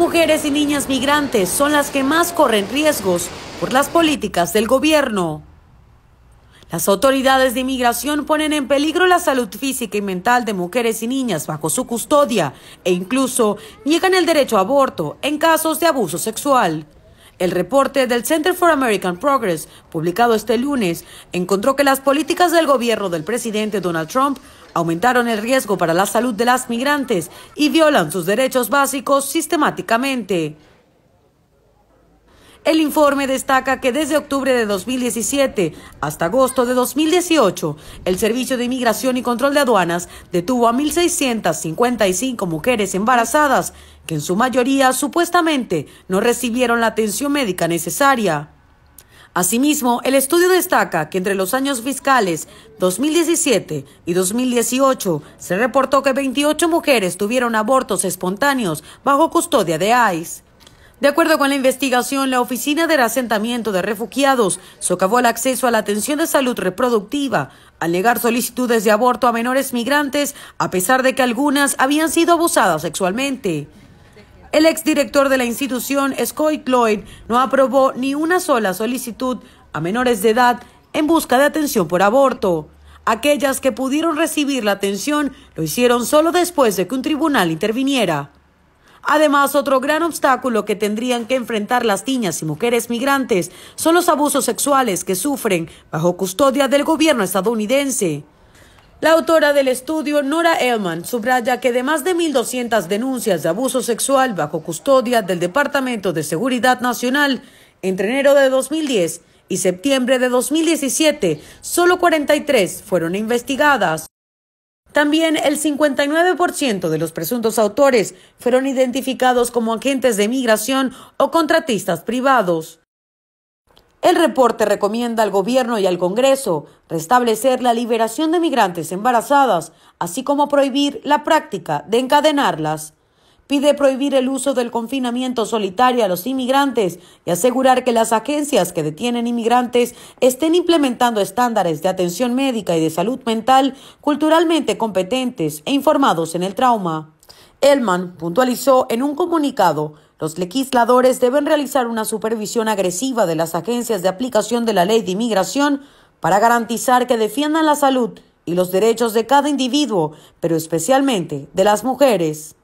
Mujeres y niñas migrantes son las que más corren riesgos por las políticas del gobierno. Las autoridades de inmigración ponen en peligro la salud física y mental de mujeres y niñas bajo su custodia e incluso niegan el derecho a aborto en casos de abuso sexual. El reporte del Center for American Progress, publicado este lunes, encontró que las políticas del gobierno del presidente Donald Trump aumentaron el riesgo para la salud de las migrantes y violan sus derechos básicos sistemáticamente. El informe destaca que desde octubre de 2017 hasta agosto de 2018, el Servicio de Inmigración y Control de Aduanas detuvo a 1.655 mujeres embarazadas que en su mayoría supuestamente no recibieron la atención médica necesaria. Asimismo, el estudio destaca que entre los años fiscales 2017 y 2018 se reportó que 28 mujeres tuvieron abortos espontáneos bajo custodia de ICE. De acuerdo con la investigación, la Oficina del Asentamiento de Refugiados socavó el acceso a la atención de salud reproductiva al negar solicitudes de aborto a menores migrantes, a pesar de que algunas habían sido abusadas sexualmente. El exdirector de la institución, Scott Lloyd, no aprobó ni una sola solicitud a menores de edad en busca de atención por aborto. Aquellas que pudieron recibir la atención lo hicieron solo después de que un tribunal interviniera. Además, otro gran obstáculo que tendrían que enfrentar las niñas y mujeres migrantes son los abusos sexuales que sufren bajo custodia del gobierno estadounidense. La autora del estudio, Nora Elman, subraya que de más de 1.200 denuncias de abuso sexual bajo custodia del Departamento de Seguridad Nacional entre enero de 2010 y septiembre de 2017, solo 43 fueron investigadas. También el 59% de los presuntos autores fueron identificados como agentes de migración o contratistas privados. El reporte recomienda al gobierno y al Congreso restablecer la liberación de migrantes embarazadas, así como prohibir la práctica de encadenarlas pide prohibir el uso del confinamiento solitario a los inmigrantes y asegurar que las agencias que detienen inmigrantes estén implementando estándares de atención médica y de salud mental culturalmente competentes e informados en el trauma. Elman puntualizó en un comunicado los legisladores deben realizar una supervisión agresiva de las agencias de aplicación de la ley de inmigración para garantizar que defiendan la salud y los derechos de cada individuo, pero especialmente de las mujeres.